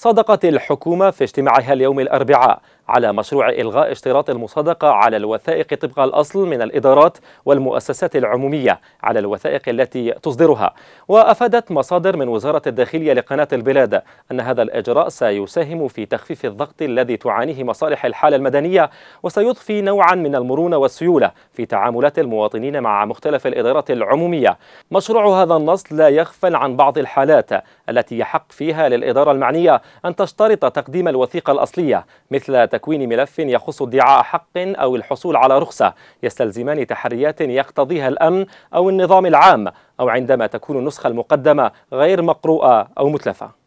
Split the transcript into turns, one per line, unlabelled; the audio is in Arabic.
صادقت الحكومة في اجتماعها اليوم الأربعاء على مشروع إلغاء اشتراط المصادقة على الوثائق طبق الأصل من الإدارات والمؤسسات العمومية على الوثائق التي تصدرها وأفادت مصادر من وزارة الداخلية لقناة البلاد أن هذا الإجراء سيساهم في تخفيف الضغط الذي تعانيه مصالح الحالة المدنية وسيضفي نوعا من المرونة والسيولة في تعاملات المواطنين مع مختلف الإدارات العمومية مشروع هذا النص لا يغفل عن بعض الحالات التي يحق فيها للإدارة المعنية أن تشترط تقديم الوثيقة الأصلية مثل تكوين ملف يخص ادعاء حق أو الحصول على رخصة يستلزمان تحريات يقتضيها الأمن أو النظام العام أو عندما تكون النسخة المقدمة غير مقروءة أو متلفة